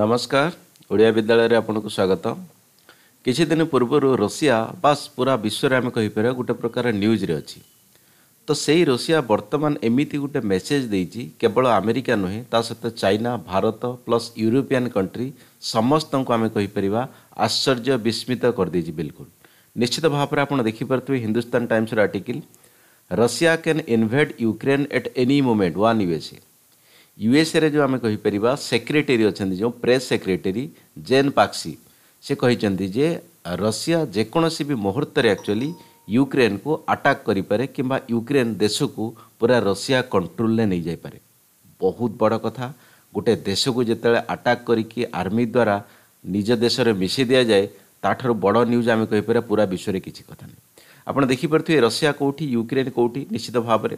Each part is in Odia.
ନମସ୍କାର ଓଡ଼ିଆ ବିଦ୍ୟାଳୟରେ ଆପଣଙ୍କୁ ସ୍ୱାଗତ କିଛିଦିନ ପୂର୍ବରୁ ରଷିଆ ବାସ୍ ପୁରା ବିଶ୍ୱରେ ଆମେ କହିପାରିବା ଗୋଟେ ପ୍ରକାର ନ୍ୟୁଜ୍ରେ ଅଛି ତ ସେଇ ରଷିଆ ବର୍ତ୍ତମାନ ଏମିତି ଗୋଟେ ମେସେଜ୍ ଦେଇଛି କେବଳ ଆମେରିକା ନୁହେଁ ତା ସହିତ China Bharat plus European country ସମସ୍ତଙ୍କୁ ଆମେ କହିପାରିବା ଆଶ୍ଚର୍ଯ୍ୟ ବିସ୍ମିତ କରିଦେଇଛି ବିଲକୁଲ ନିଶ୍ଚିତ ଭାବରେ ଆପଣ ଦେଖିପାରୁଥିବେ ହିନ୍ଦୁସ୍ତାନ ଟାଇମ୍ସର article Russia can invade Ukraine at any moment one USA ୟୁଏସ୍ଏରେ ଯେଉଁ ଆମେ କହିପାରିବା ସେକ୍ରେଟେରୀ ଅଛନ୍ତି ଯେଉଁ ପ୍ରେସ୍ ସେକ୍ରେଟେରୀ ଜେନ୍ ପାକ୍ସି ସେ କହିଛନ୍ତି ଯେ ରଷିଆ ଯେକୌଣସି ବି ମୁହୂର୍ତ୍ତରେ ଆକ୍ଚୁଆଲି ୟୁକ୍ରେନ୍କୁ ଆଟାକ୍ କରିପାରେ କିମ୍ବା ୟୁକ୍ରେନ୍ ଦେଶକୁ ପୁରା ରଷିଆ କଣ୍ଟ୍ରୋଲରେ ନେଇଯାଇପାରେ ବହୁତ ବଡ଼ କଥା ଗୋଟେ ଦେଶକୁ ଯେତେବେଳେ ଆଟାକ୍ କରିକି ଆର୍ମି ଦ୍ୱାରା ନିଜ ଦେଶରେ ମିଶାଇ ଦିଆଯାଏ ତାଠାରୁ ବଡ଼ ନ୍ୟୁଜ୍ ଆମେ କହିପାରିବା ପୁରା ବିଶ୍ୱରେ କିଛି କଥା ନାହିଁ ଆପଣ ଦେଖିପାରୁଥିବେ ରଷିଆ କେଉଁଠି ୟୁକ୍ରେନ୍ କେଉଁଠି ନିଶ୍ଚିତ ଭାବରେ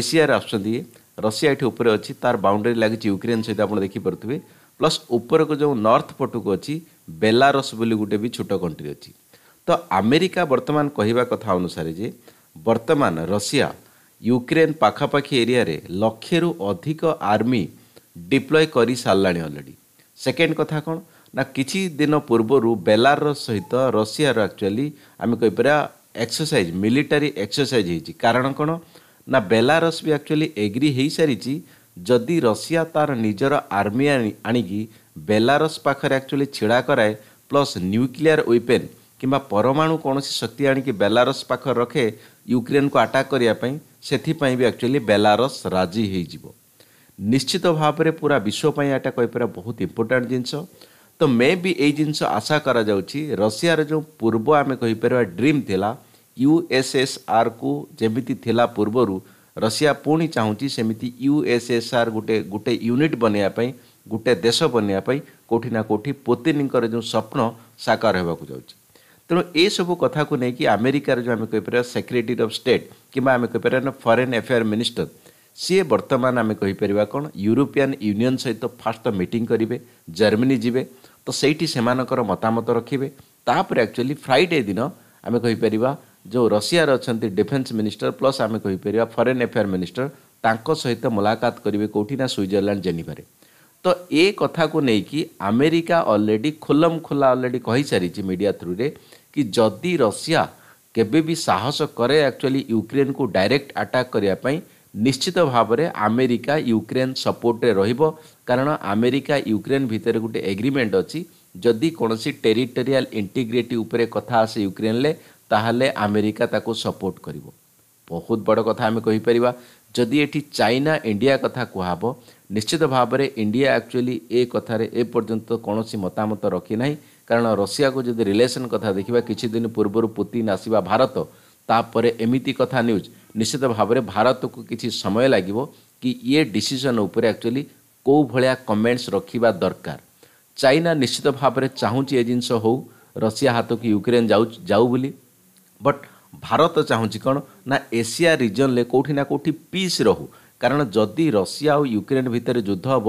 ଏସିଆରେ ଆସୁଛନ୍ତି ଇଏ ରଷିଆ ଏଠି ଉପରେ ଅଛି ତାର ବାଉଣ୍ଡରୀ ଲାଗିଛି ୟୁକ୍ରେନ୍ ସହିତ ଆପଣ ଦେଖିପାରୁଥିବେ ପ୍ଲସ୍ ଉପରକୁ ଯେଉଁ ନର୍ଥ ପଟକୁ ଅଛି ବେଲାରସ୍ ବୋଲି ଗୋଟେ ବି ଛୋଟ କଣ୍ଟ୍ରି ଅଛି ତ ଆମେରିକା ବର୍ତ୍ତମାନ କହିବା କଥା ଅନୁସାରେ ଯେ ବର୍ତ୍ତମାନ ରଷିଆ ୟୁକ୍ରେନ୍ ପାଖାପାଖି ଏରିଆରେ ଲକ୍ଷେରୁ ଅଧିକ ଆର୍ମି ଡିପ୍ଲୟ କରିସାରିଲାଣି ଅଲରେଡ଼ି ସେକେଣ୍ଡ କଥା କ'ଣ ନା କିଛି ଦିନ ପୂର୍ବରୁ ବେଲାରସ୍ ସହିତ ରଷିଆର ଆକ୍ଚୁଆଲି ଆମେ କହିପାରିବା ଏକ୍ସରସାଇଜ୍ ମିଲିଟାରୀ ଏକ୍ସରସାଇଜ୍ ହେଇଛି କାରଣ କ'ଣ ନା ବେଲାରସ୍ ବି ଆକ୍ଚୁଆଲି ଏଗ୍ରି ହେଇସାରିଛି ଯଦି ରଷିଆ ତା'ର ନିଜର ଆର୍ମି ଆଣିକି ବେଲାରସ୍ ପାଖରେ ଆକ୍ଚୁଆଲି ଛିଡ଼ା କରାଏ ପ୍ଲସ୍ ନ୍ୟୁକ୍ଲିୟର୍ ୱେପେନ୍ କିମ୍ବା ପରମାଣୁ କୌଣସି ଶକ୍ତି ଆଣିକି ବେଲାରସ୍ ପାଖରେ ରଖେ ୟୁକ୍ରେନ୍କୁ ଆଟାକ୍ କରିବା ପାଇଁ ସେଥିପାଇଁ ବି ଆକ୍ଚୁଆଲି ବେଲାରସ୍ ରାଜି ହେଇଯିବ ନିଶ୍ଚିତ ଭାବରେ ପୁରା ବିଶ୍ୱ ପାଇଁ ଏଇଟା କହିପାରିବା ବହୁତ ଇମ୍ପୋର୍ଟାଣ୍ଟ ଜିନିଷ ତ ମେ ବି ଏଇ ଜିନିଷ ଆଶା କରାଯାଉଛି ରଷିଆର ଯେଉଁ ପୂର୍ବ ଆମେ କହିପାରିବା ଡ୍ରିମ୍ ଥିଲା ୟୁଏସ୍ଏସ୍ଆର୍କୁ ଯେମିତି ଥିଲା ପୂର୍ବରୁ ରଷିଆ ପୁଣି ଚାହୁଁଛି ସେମିତି ୟୁଏସ୍ଏସ୍ଆର୍ ଗୋଟେ ଗୋଟେ ୟୁନିଟ୍ ବନେଇବା ପାଇଁ ଗୋଟେ ଦେଶ ବନେଇବା ପାଇଁ କେଉଁଠି ନା କେଉଁଠି ପୁତିନିଙ୍କର ଯେଉଁ ସ୍ୱପ୍ନ ସାକାର ହେବାକୁ ଯାଉଛି ତେଣୁ ଏସବୁ କଥାକୁ ନେଇକି ଆମେରିକାର ଯେଉଁ ଆମେ କହିପାରିବା ସେକ୍ରେଟେରୀ ଅଫ୍ ଷ୍ଟେଟ୍ କିମ୍ବା ଆମେ କହିପାରିବା ନା ଫରେନ୍ ଆଫେୟାର୍ ମିନିଷ୍ଟର ସିଏ ବର୍ତ୍ତମାନ ଆମେ କହିପାରିବା କ'ଣ ୟୁରୋପିଆନ୍ ୟୁନିୟନ୍ ସହିତ ଫାଷ୍ଟ ତ ମିଟିଂ କରିବେ ଜର୍ମାନୀ ଯିବେ ତ ସେଇଠି ସେମାନଙ୍କର ମତାମତ ରଖିବେ ତାପରେ ଆକ୍ଚୁଆଲି ଫ୍ରାଇଡ଼େ ଦିନ ଆମେ କହିପାରିବା ଯେଉଁ ରଷିଆରେ ଅଛନ୍ତି ଡିଫେନ୍ସ ମିନିଷ୍ଟର ପ୍ଲସ୍ ଆମେ କହିପାରିବା ଫରେନ୍ ଆଫେୟାର ମିନିଷ୍ଟର ତାଙ୍କ ସହିତ ମୁଲାକାତ କରିବେ କେଉଁଠି ନା ସୁଇଜରଲ୍ୟାଣ୍ଡ ଜେନିଭାରେ ତ ଏ କଥାକୁ ନେଇକି ଆମେରିକା ଅଲରେଡ଼ି ଖୋଲମ ଖୋଲା ଅଲରେଡ଼ି କହିସାରିଛି ମିଡ଼ିଆ ଥ୍ରୁରେ କି ଯଦି ରଷିଆ କେବେ ବି ସାହସ କରେ ଆକ୍ଚୁଆଲି ୟୁକ୍ରେନ୍କୁ ଡାଇରେକ୍ଟ ଆଟାକ୍ କରିବା ପାଇଁ ନିଶ୍ଚିତ ଭାବରେ ଆମେରିକା ୟୁକ୍ରେନ୍ ସପୋର୍ଟରେ ରହିବ କାରଣ ଆମେରିକା ୟୁକ୍ରେନ୍ ଭିତରେ ଗୋଟେ ଏଗ୍ରିମେଣ୍ଟ ଅଛି ଯଦି କୌଣସି ଟେରିଟୋରିଆଲ୍ ଇଣ୍ଟିଗ୍ରିଟି ଉପରେ କଥା ଆସେ ୟୁକ୍ରେନ୍ରେ ତାହେଲେ ଆମେରିକା ତାକୁ ସପୋର୍ଟ କରିବ ବହୁତ ବଡ଼ କଥା ଆମେ କହିପାରିବା ଯଦି ଏଠି ଚାଇନା ଇଣ୍ଡିଆ କଥା କୁହାହେବ ନିଶ୍ଚିତ ଭାବରେ ଇଣ୍ଡିଆ ଆକ୍ଚୁଆଲି ଏ କଥାରେ ଏପର୍ଯ୍ୟନ୍ତ କୌଣସି ମତାମତ ରଖିନାହିଁ କାରଣ ରଷିଆକୁ ଯଦି ରିଲେସନ୍ କଥା ଦେଖିବା କିଛି ଦିନ ପୂର୍ବରୁ ପୁତିନ୍ ଆସିବା ଭାରତ ତାପରେ ଏମିତି କଥା ନ୍ୟୁଜ୍ ନିଶ୍ଚିତ ଭାବରେ ଭାରତକୁ କିଛି ସମୟ ଲାଗିବ କି ଇଏ ଡିସିସନ୍ ଉପରେ ଆକ୍ଚୁଆଲି କେଉଁ ଭଳିଆ କମେଣ୍ଟସ୍ ରଖିବା ଦରକାର ଚାଇନା ନିଶ୍ଚିତ ଭାବରେ ଚାହୁଁଛି ଏ ଜିନିଷ ହେଉ ରଷିଆ ହାତକୁ ୟୁକ୍ରେନ୍ ଯାଉ ଯାଉ ବୋଲି ବଟ୍ ଭାରତ ଚାହୁଁଛି କ'ଣ ନା ଏସିଆ ରିଜନ୍ରେ କେଉଁଠି ନା କେଉଁଠି ପିସ୍ ରହୁ କାରଣ ଯଦି ରଷିଆ ଆଉ ୟୁକ୍ରେନ୍ ଭିତରେ ଯୁଦ୍ଧ ହେବ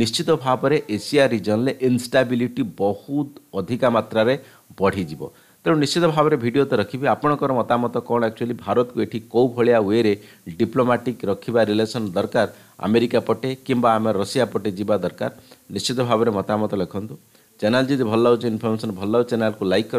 ନିଶ୍ଚିତ ଭାବରେ ଏସିଆ ରିଜନ୍ରେ ଇନଷ୍ଟାବିଲିଟି ବହୁତ ଅଧିକା ମାତ୍ରାରେ ବଢ଼ିଯିବ ᱛᱮᱨᱚ નિશ્ચિત ଭାବରେ ᱵᱤᱰᱤᱭᱳ ᱛᱮ ᱨᱟᱠᱷᱤᱵᱮ ᱟᱯᱱᱚᱠᱚᱨ ᱢᱚᱛᱟᱢᱚᱛ ᱠᱚᱱ ᱮᱠᱪᱩᱞᱤ ᱵᱷᱟᱨᱚᱛ ᱠᱚ ᱮᱴᱤ ᱠᱚ ᱵᱷᱚᱞᱭᱟ ᱦᱩᱭᱮᱨᱮ ᱰᱤᱯᱞᱚᱢᱮᱴᱤᱠ ᱨᱟᱠᱷᱤᱵᱟ ᱨᱤᱞᱮᱥᱚᱱ ᱫᱟᱨᱠᱟᱨ ᱟᱢᱮᱨᱤᱠᱟ ᱯᱚᱴᱮ ᱠᱤᱢᱵᱟ ᱟᱢᱟ ᱨᱚᱥᱤᱭᱟ ᱯᱚᱴᱮ ᱡᱤᱵᱟ ᱫᱟᱨᱠᱟᱨ નિશ્ચિત ଭାବରେ ᱢᱚᱛᱟᱢᱚᱛ ᱞᱮᱠᱷᱚᱱᱛᱩ ᱪᱮᱱᱮᱞ ᱡᱤᱫᱤ ᱵᱷᱚᱞᱟᱩᱪᱷ ᱤᱱᱯᱷᱚᱨᱢᱮᱥᱚᱱ ᱵᱷᱚᱞᱟᱩᱪᱷ ᱪᱮᱱᱮᱞ ᱠᱚ ᱞᱟᱭᱤᱠ